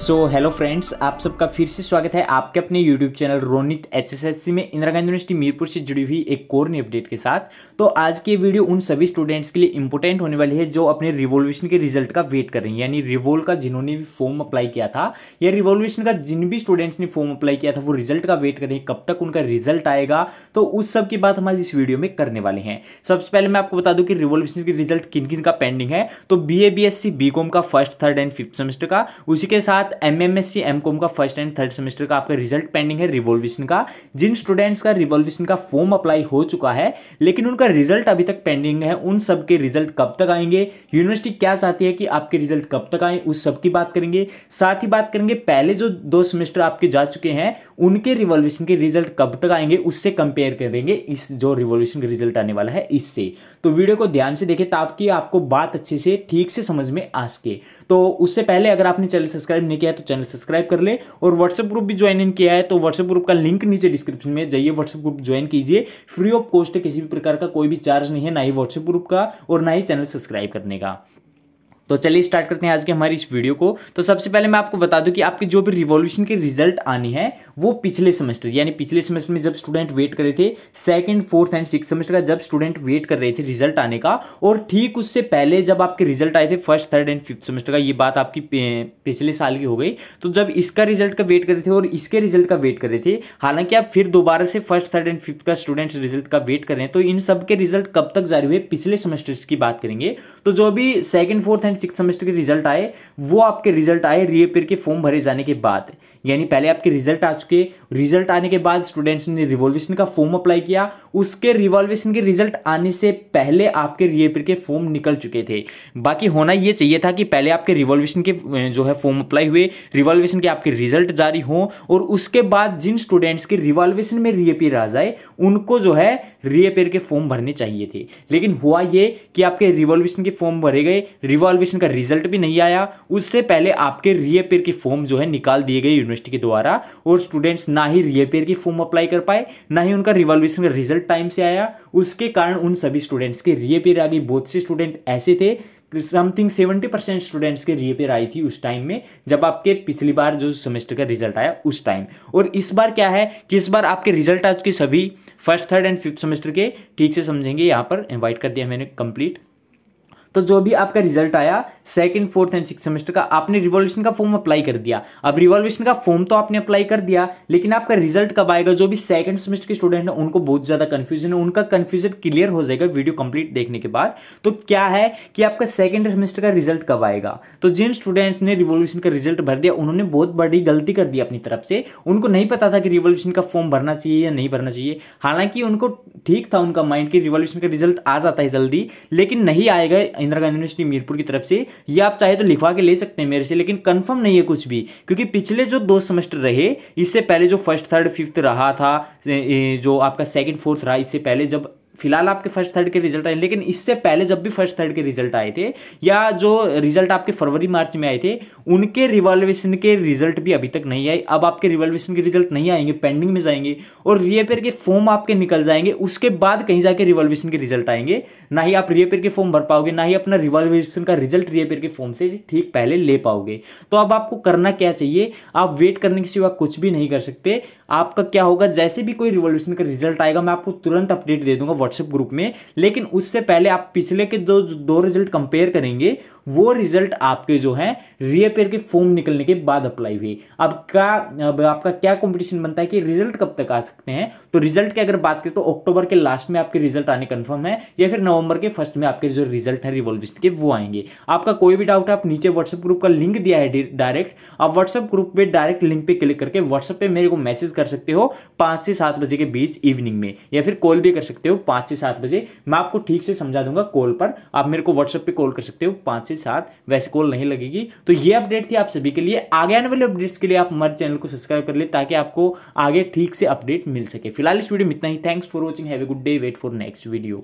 so hello friends आप सबका फिर से स्वागत है आपके अपने यूट्यूब चैनल रोनित एचएसएससी में इंदिरा गांधी यूनिवर्सिटी मीरपुर से जुड़ी हुई एक कोर्नी अपडेट के साथ तो आज की वीडियो उन सभी स्टूडेंट्स के लिए इंपॉर्टेंट होने वाली है जो अपने रिवोल्यूशन के रिजल्ट का वेट कर रहे हैं यानी रिवोल का जिन्होंने भी फॉर्म अप्लाई किया था या रिवोल्यूशन का जिन भी स्टूडेंट्स ने फॉर्म अप्लाई किया था वो रिजल्ट का वेट कर रहे हैं कब तक उनका रिजल्ट आएगा तो उस सब की बात हम आज इस वीडियो में करने वाले हैं सबसे पहले मैं आपको बता दूँ कि रिवोल्यूशन के रिजल्ट किन किन का पेंडिंग है तो B A B S C B com का first third and fifth semester का उसी के साथ साथ M M S C M com का फर्स्ट एंड थर्ड सेमेस्टर का आपका रिजल्ट पेंडिंग है रिवोल्यूशन का जिन स्टूडेंट्स का रिवोल्यूशन का फॉर्म अप्लाई हो चुका है लेकिन उनका रिजल्ट अभी तक पेंडिंग है उन सब के रिजल्ट कब तक आएंगे यूनिवर्सिटी क्या चाहती है कि आपके रिजल्ट कब तक आए उस सब की बात करेंगे साथ ही बात करेंगे पहले जो दो सेमेस्टर आपके जा चुके हैं उनके रिवोल्यूशन के रिजल्ट कब तक आएंगे उससे कंपेयर करेंगे इस जो रिवोल्यूशन का रिजल्ट आने वाला है इससे तो वीडियो को ध्यान से देखें ताकि आपको बात अच्छे से ठीक से समझ में आ सके तो उससे पहले अगर आपने चैनल सब्सक्राइब नहीं किया है तो चैनल सब्सक्राइब कर ले और व्हाट्सएप ग्रुप भी ज्वाइन इन किया है तो व्हाट्सएप ग्रुप का लिंक नीचे डिस्क्रिप्शन में जाइए व्हाट्सएप ग्रुप ज्वाइन कीजिए फ्री ऑफ कॉस्ट है किसी भी प्रकार का कोई भी चार्ज नहीं है ना ही व्हाट्सएप ग्रुप का और ना ही चैनल सब्सक्राइब करने का तो चलिए स्टार्ट करते हैं आज की हमारी इस वीडियो को तो सबसे पहले मैं आपको बता दूं कि आपके जो भी रिवॉल्यूशन के रिजल्ट आने हैं वो पिछले सेमेस्टर यानी पिछले सेमेस्टर में जब स्टूडेंट वेट कर रहे थे second fourth and six semester का जब स्टूडेंट वेट कर रहे थे रिजल्ट आने का और ठीक उससे पहले जब आपके रिजल्ट आए थे first third and fifth semester का ये बात आपकी पिछले साल की हो गई तो जब इसका रिजल्ट का वेट कर रहे थे और इसके रिजल्ट का वेट कर रहे थे हालांकि आप फिर दोबारा से फर्स्ट थर्ड एंड फिफ्थ का स्टूडेंट रिजल्ट का वेट कर रहे हैं तो इन सबके रिजल्ट कब तक जारी हुए पिछले सेमेस्टर की बात करेंगे तो जो भी second fourth and six semester के रिजल्ट आए वो आपके रिजल्ट आए रीअपेयर के फॉर्म भरे जाने के बाद यानी पहले आपके रिजल्ट आ चुके रिजल्ट आने के बाद स्टूडेंट्स ने रिवॉल्वेशन का फॉर्म अप्लाई किया उसके रिवॉल्वेशन के रिजल्ट आने से पहले आपके रीअपेयर के फॉर्म निकल चुके थे बाकी होना ये चाहिए था कि पहले आपके रिवॉल्वेशन के जो है फॉर्म अप्लाई हुए रिवॉल्वेशन के आपके रिजल्ट जारी हों और उसके बाद जिन स्टूडेंट्स के रिवॉल्वेशन में रीअपेयर आ जाए उनको जो है रीअपेयर के फॉर्म भरने चाहिए थे लेकिन हुआ ये कि आपके रिवॉल्वेशन के फॉर्म भरे गए रिवॉल्वेशन एप्लीकेशन का रिजल्ट भी नहीं आया उससे पहले आपके रीअपेयर की फॉर्म जो है निकाल दिए गए यूनिवर्सिटी के द्वारा और स्टूडेंट्स ना ही रीअपेयर की फॉर्म अप्लाई कर पाए ना ही उनका रिवॉल्यूशन का रिजल्ट टाइम से आया उसके कारण उन सभी स्टूडेंट्स के रीअपेयर आगे बहुत से स्टूडेंट ऐसे थे समथिंग सेवेंटी परसेंट स्टूडेंट्स के रिएपेयर आई थी उस टाइम में जब आपके पिछली बार जो सेमेस्टर का रिजल्ट आया उस टाइम और इस बार क्या है कि इस बार आपके रिजल्ट आज के सभी first third and fifth semester के ठीक से समझेंगे यहाँ पर इन्वाइट कर दिया मैंने कंप्लीट तो जो भी आपका रिजल्ट आया second fourth and six semester का आपने रिवॉल्यूशन का फॉर्म अप्लाई कर दिया अब रिवॉल्यूशन का फॉर्म तो आपने अप्लाई कर दिया लेकिन आपका रिजल्ट कब आएगा जो भी सेकंड सेमेस्टर के स्टूडेंट हैं उनको बहुत ज़्यादा कन्फ्यूजन है उनका कन्फ्यूजन क्लियर हो जाएगा वीडियो कंप्लीट देखने के बाद तो क्या है कि आपका सेकेंड सेमेस्टर का रिजल्ट कब आएगा तो जिन स्टूडेंट्स ने रिवॉल्यूशन का रिजल्ट भर दिया उन्होंने बहुत बड़ी गलती कर दी अपनी तरफ से उनको नहीं पता था कि रिवॉल्यूशन का फॉर्म भरना चाहिए या नहीं भरना चाहिए हालांकि उनको ठीक था उनका माइंड कि रिवॉल्यूशन का रिजल्ट आ जाता है जल्दी लेकिन नहीं आएगा इंदिरा गांधी यूनिवर्सिटी मीरपुर की तरफ से ये आप चाहे तो लिखवा के ले सकते हैं मेरे से लेकिन कन्फर्म नहीं है कुछ भी क्योंकि पिछले जो दो सेमेस्टर रहे इससे पहले जो फर्स्ट थर्ड फिफ्थ रहा था जो आपका सेकेंड फोर्थ रहा इससे पहले जब फिलहाल आपके फर्स्ट थर्ड के रिजल्ट आए लेकिन इससे पहले जब भी फर्स्ट थर्ड के रिजल्ट आए थे या जो रिजल्ट आपके फरवरी मार्च में आए थे उनके रिवॉल्वेशन के रिजल्ट भी अभी तक नहीं आए अब आपके रिवॉल्वेशन के रिजल्ट नहीं आएंगे पेंडिंग में जाएंगे और रियपेयर के फॉर्म आपके निकल जाएंगे उसके बाद कहीं जाके रिवॉल्वेशन के रिजल्ट आएंगे ना ही आप रियपेयर के फॉर्म भर पाओगे ना ही अपना रिवॉल्वेशन का रिजल्ट रियपेयर के फॉर्म से ठीक पहले ले पाओगे तो अब आपको करना क्या चाहिए आप वेट करने के सिवा कुछ भी नहीं कर सकते आपका क्या होगा जैसे भी कोई रिवॉल्यूशन का रिजल्ट आएगा मैं आपको तुरंत अपडेट दे दूंगा व्हाट्सएप ग्रुप में लेकिन उससे पहले आप पिछले के दो दो रिजल्ट कंपेयर करेंगे वो रिजल्ट आपके जो है रियपेयर के फॉर्म निकलने के बाद अप्लाई हुई अब क्या अब आपका क्या कंपटीशन बनता है कि रिजल्ट कब तक आ सकते हैं तो रिजल्ट की अगर बात करें तो अक्टूबर के लास्ट में आपके रिजल्ट आने कंफर्म है या फिर नवंबर के फर्स्ट में आपके जो रिजल्ट है रिवॉल्विस्ट के वो आएंगे आपका कोई भी डाउट है आप नीचे व्हाट्सएप ग्रुप का लिंक दिया है डायरेक्ट आप व्हाट्सएप ग्रुप पर डायरेक्ट लिंक पर क्लिक करके व्हाट्सएप पर मेरे को मैसेज कर सकते हो पाँच से सात बजे के बीच इवनिंग में या फिर कॉल भी कर सकते हो पाँच से सात बजे मैं आपको ठीक से समझा दूंगा कॉल पर आप मेरे को व्हाट्सअप पे कॉल कर सकते हो पाँच से सात वैसे कॉल नहीं लगेगी तो ये अपडेट थी आप सभी के लिए आगे आने वाले अपडेट्स के लिए आप हमारे चैनल को सब्सक्राइब कर ले ताकि आपको आगे ठीक से अपडेट मिल सके फिलहाल इस वीडियो में इतना ही thanks for watching have a good day wait for next video